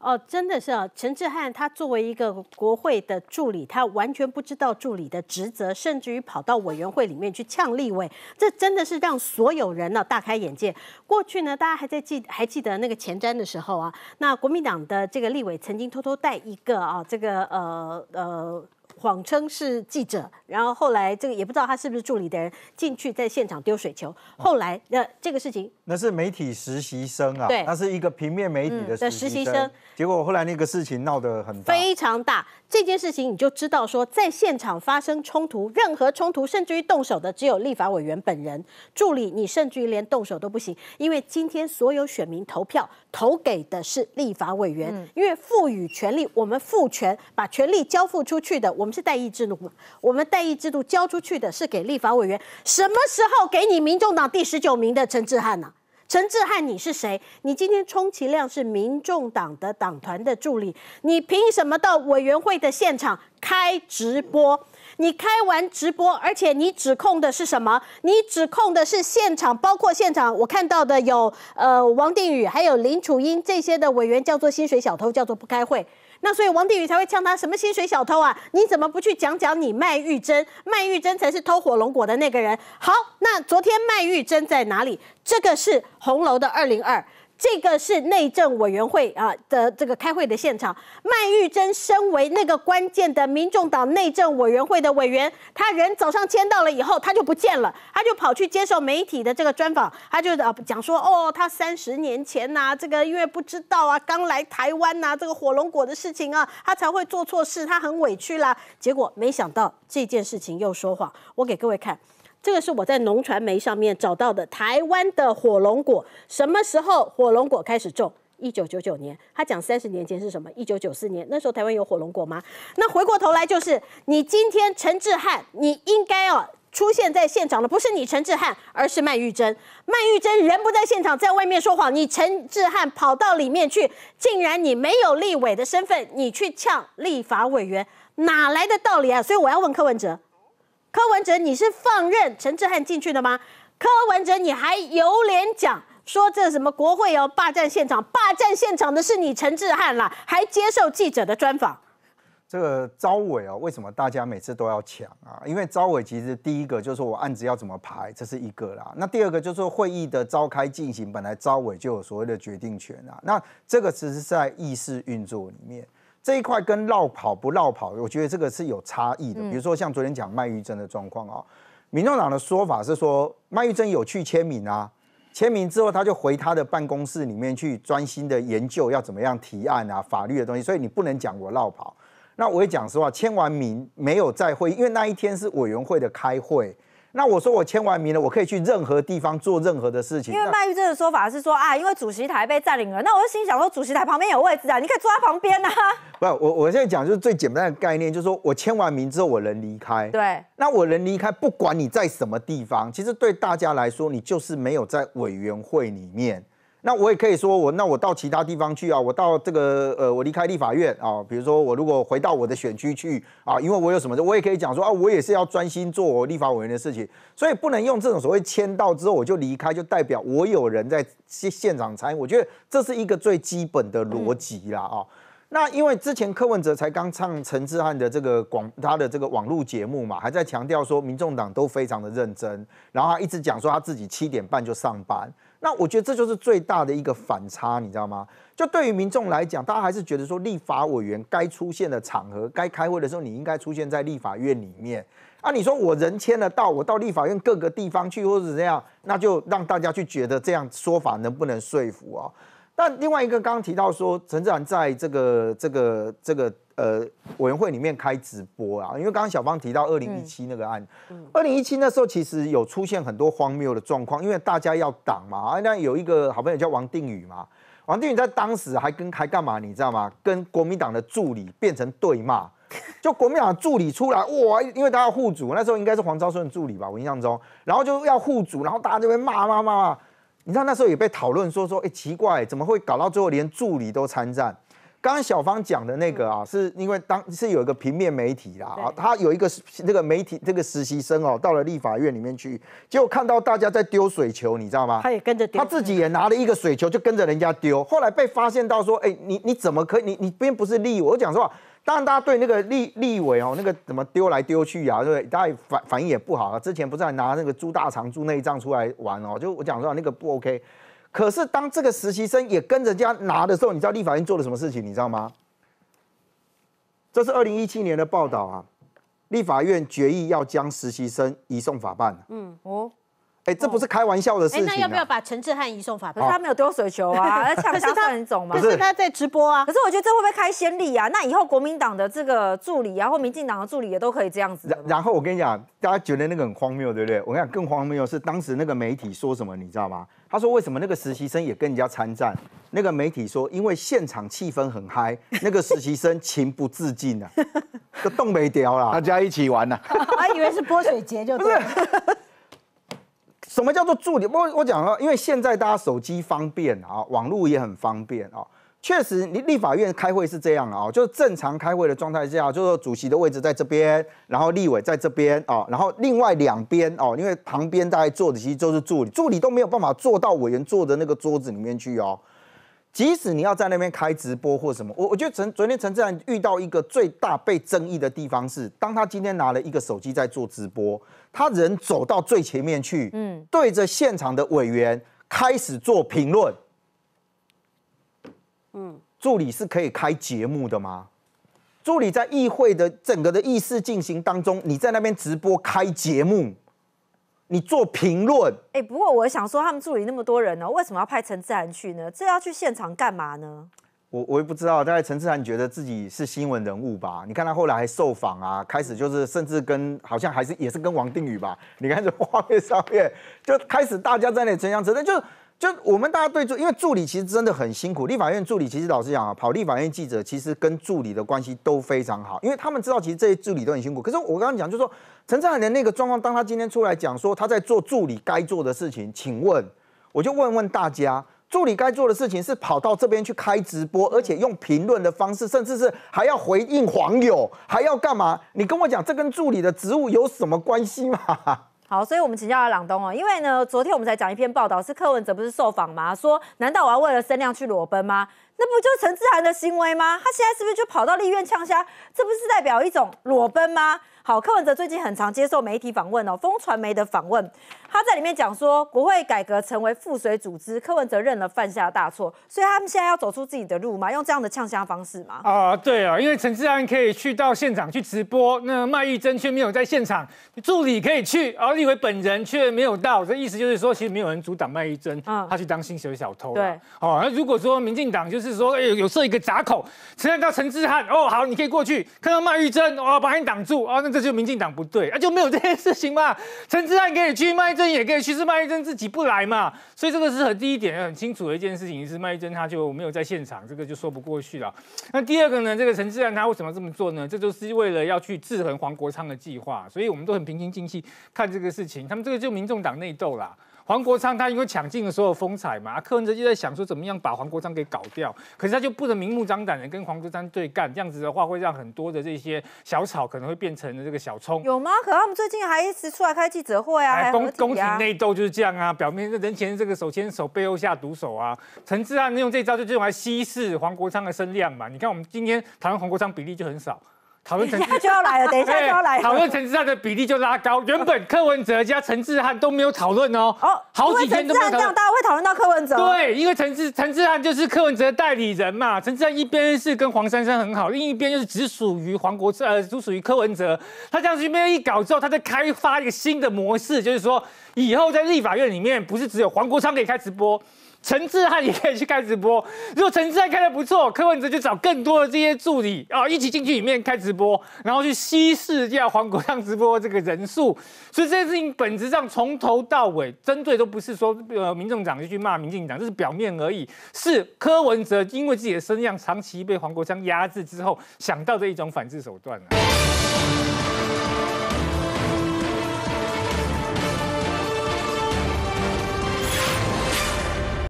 哦，真的是啊，陈志汉他作为一个国会的助理，他完全不知道助理的职责，甚至于跑到委员会里面去呛立委，这真的是让所有人呢大开眼界。过去呢，大家还在记，还记得那个前瞻的时候啊，那国民党的这个立委曾经偷偷带一个啊，这个呃呃。谎称是记者，然后后来这个也不知道他是不是助理的人进去在现场丢水球。后来呃，这个事情那是媒体实习生啊，对，他是一个平面媒体的实习生。结果后来那个事情闹得很大，非常大。这件事情你就知道说，在现场发生冲突，任何冲突，甚至于动手的只有立法委员本人。助理，你甚至于连动手都不行，因为今天所有选民投票投给的是立法委员，因为赋予权力，我们赋权，把权力交付出去的，我。是代议制度吗？我们代议制度交出去的是给立法委员。什么时候给你民众党第十九名的陈志汉呢？陈志汉你是谁？你今天充其量是民众党的党团的助理，你凭什么到委员会的现场开直播？你开完直播，而且你指控的是什么？你指控的是现场，包括现场我看到的有呃王定宇，还有林楚英这些的委员，叫做薪水小偷，叫做不开会。那所以王定宇才会呛他什么薪水小偷啊？你怎么不去讲讲你麦玉珍？麦玉珍才是偷火龙果的那个人。好，那昨天麦玉珍在哪里？这个是红楼的二零二。这个是内政委员会啊的这个开会的现场。曼玉珍身为那个关键的民众党内政委员会的委员，他人早上签到了以后，他就不见了，他就跑去接受媒体的这个专访，他就啊讲说，哦，他三十年前呐，这个因为不知道啊，刚来台湾呐，这个火龙果的事情啊，他才会做错事，他很委屈啦。结果没想到这件事情又说谎，我给各位看。这个是我在农传媒上面找到的，台湾的火龙果什么时候火龙果开始种？一九九九年。他讲三十年前是什么？一九九四年，那时候台湾有火龙果吗？那回过头来就是你今天陈志汉，你应该哦出现在现场的不是你陈志汉，而是麦玉珍。麦玉珍人不在现场，在外面说谎。你陈志汉跑到里面去，竟然你没有立委的身份，你去呛立法委员，哪来的道理啊？所以我要问柯文哲。柯文哲，你是放任陈志汉进去的吗？柯文哲，你还有脸讲说这什么国会要霸占现场？霸占现场的是你陈志汉啦，还接受记者的专访？这个招委啊，为什么大家每次都要抢啊？因为招委其实第一个就是我案子要怎么排，这是一个啦。那第二个就是会议的召开进行，本来招委就有所谓的决定权啊。那这个其实，在议事运作里面。这一块跟绕跑不绕跑，我觉得这个是有差异的。比如说像昨天讲麦玉珍的状况啊，民众党的说法是说麦玉珍有去签名啊，签名之后他就回他的办公室里面去专心的研究要怎么样提案啊，法律的东西。所以你不能讲我绕跑，那我也讲实话，签完名没有再会，因为那一天是委员会的开会。那我说我签完名了，我可以去任何地方做任何的事情。因为麦玉珍的说法是说啊，因为主席台被占领了，那我就心想说，主席台旁边有位置啊，你可以坐在旁边啊。不是我，我现在讲就是最简单的概念，就是说我签完名之后我能离开。对，那我能离开，不管你在什么地方，其实对大家来说，你就是没有在委员会里面。那我也可以说，我那我到其他地方去啊，我到这个呃，我离开立法院啊，比如说我如果回到我的选区去啊，因为我有什么我也可以讲说啊，我也是要专心做我立法委员的事情，所以不能用这种所谓签到之后我就离开，就代表我有人在现场参与，我觉得这是一个最基本的逻辑啦啊。那因为之前柯文哲才刚唱陈志汉的这个广他的这个网络节目嘛，还在强调说民众党都非常的认真，然后他一直讲说他自己七点半就上班。那我觉得这就是最大的一个反差，你知道吗？就对于民众来讲，大家还是觉得说，立法委员该出现的场合、该开会的时候，你应该出现在立法院里面。啊，你说我人签了到，我到立法院各个地方去，或者怎样，那就让大家去觉得这样说法能不能说服啊？但另外一个，刚刚提到说，陈志然在这个、这个、这个。呃，委员会里面开直播啊，因为刚刚小芳提到二零一七那个案，二零一七那时候其实有出现很多荒谬的状况，因为大家要挡嘛，啊，那有一个好朋友叫王定宇嘛，王定宇在当时还跟还干嘛，你知道吗？跟国民党的助理变成对骂，就国民党助理出来哇，因为他要护主，那时候应该是黄昭顺助理吧，我印象中，然后就要护主，然后大家就会骂骂骂，你知道那时候也被讨论说说，哎，奇怪，怎么会搞到最后连助理都参战？刚刚小芳讲的那个啊，是因为当是有一个平面媒体啦啊，他有一个那个媒体这个实习生哦，到了立法院里面去，就看到大家在丢水球，你知道吗？他也跟着，他自己也拿了一个水球，就跟着人家丢。后来被发现到说，哎，你你怎么可以？你你并不是立，我讲实话，当然大家对那个立立委哦，那个怎么丢来丢去啊，对，大家反反应也不好啊。之前不是拿那个猪大肠、猪内脏出来玩哦，就我讲实话，那个不 OK。可是当这个实习生也跟人家拿的时候，你知道立法院做了什么事情？你知道吗？这是二零一七年的报道啊，立法院决议要将实习生移送法办。嗯哦，哎，这不是开玩笑的事情。哎，那要不要把陈志汉移送法办？可是他没有丢水球啊，而抢球的人走吗？可是他在直播啊。可是我觉得这会不会开先例啊？那以后国民党的这个助理，啊，或民进党的助理也都可以这样子。然然后我跟你讲，大家觉得那个很荒谬，对不对？我跟你讲，更荒谬是当时那个媒体说什么？你知道吗？他说：“为什么那个实习生也跟人家参战？”那个媒体说：“因为现场气氛很嗨，那个实习生情不自禁啊，都 冻没掉了，大家一起玩呐。”还以为是泼水节，就对。什么叫做助理？我我讲了，因为现在大家手机方便啊，网络也很方便啊。确实，你立法院开会是这样啊，就是正常开会的状态下，就是主席的位置在这边，然后立委在这边啊，然后另外两边哦，因为旁边大概坐的其实都是助理，助理都没有办法坐到委员坐的那个桌子里面去哦。即使你要在那边开直播或什么，我我觉得陈昨天陈志然遇到一个最大被争议的地方是，当他今天拿了一个手机在做直播，他人走到最前面去，嗯，对着现场的委员开始做评论。嗯，助理是可以开节目的吗？助理在议会的整个的议事进行当中，你在那边直播开节目，你做评论。哎，不过我想说，他们助理那么多人呢，为什么要派陈自然去呢？这要去现场干嘛呢？我我也不知道，大概陈志然觉得自己是新闻人物吧。你看他后来还受访啊，开始就是甚至跟好像还是也是跟王定宇吧，你看这画面、上面就开始大家在那争相争，那就。就我们大家对助，因为助理其实真的很辛苦。立法院助理其实老实讲啊，跑立法院记者其实跟助理的关系都非常好，因为他们知道其实这些助理都很辛苦。可是我刚刚讲，就说陈振海的那个状况，当他今天出来讲说他在做助理该做的事情，请问我就问问大家，助理该做的事情是跑到这边去开直播，而且用评论的方式，甚至是还要回应黄友，还要干嘛？你跟我讲，这跟助理的职务有什么关系吗？好，所以我们请教阿朗东哦，因为呢，昨天我们才讲一篇报道，是柯文哲不是受访吗？说难道我要为了声量去裸奔吗？那不就陈志涵的行为吗？他现在是不是就跑到立院呛虾？这不是代表一种裸奔吗？好，柯文哲最近很常接受媒体访问哦，风传媒的访问，他在里面讲说，国会改革成为腹水组织，柯文哲认了犯下大错，所以他们现在要走出自己的路嘛，用这样的呛虾方式吗？啊，对啊，因为陈志涵可以去到现场去直播，那麦玉珍却没有在现场，助理可以去，而立伟本人却没有到，这意思就是说，其实没有人阻挡麦珍，真，他去当新手小偷。对，哦，那如果说民进党就是。说有有设一个闸口，陈陈志汉哦好，你可以过去看到麦玉珍哦，把你挡住啊，那这就民进党不对啊，就没有这件事情嘛？陈志汉可以去，麦玉珍也可以去，是麦玉珍自己不来嘛？所以这个是很第一点，很清楚的一件事情，是麦玉珍他就没有在现场，这个就说不过去了。那第二个呢，这个陈志汉他为什么这么做呢？这就是为了要去制衡黄国昌的计划，所以我们都很平心静气看这个事情，他们这个就民众党内斗啦。黄国昌他因为抢尽的所有风采嘛，柯文哲就在想说怎么样把黄国昌给搞掉，可是他就不能明目张胆的跟黄国昌对干，这样子的话会让很多的这些小草可能会变成这个小葱。有吗？可他们最近还一直出来开记者会啊，宫廷内斗就是这样啊，表面人前这个手牵手，背后下毒手啊。陈志安用这招就用来稀释黄国昌的声量嘛，你看我们今天谈论黄国昌比例就很少。讨论陈，他就要来了，等一下就要来了。讨论陈志汉的比例就拉高，原本柯文哲加陈志汉都没有讨论哦。哦，好几天都没有讨论，大家会讨论到柯文哲。对，因为陈志陈志汉就是柯文哲代理人嘛。陈志汉一边是跟黄珊珊很好，另一边又是只属于黄国昌，呃，只属于柯文哲。他这样子一边一搞之后，他在开发一个新的模式，就是说以后在立法院里面，不是只有黄国昌可以开直播。陈志汉也可以去开直播，如果陈志汉开得不错，柯文哲就找更多的这些助理啊，一起进去里面开直播，然后去稀释掉黄国昌直播这个人数。所以这件事情本质上从头到尾针对都不是说呃民进党就去骂民进党，这是表面而已，是柯文哲因为自己的声量长期被黄国昌压制之后想到的一种反制手段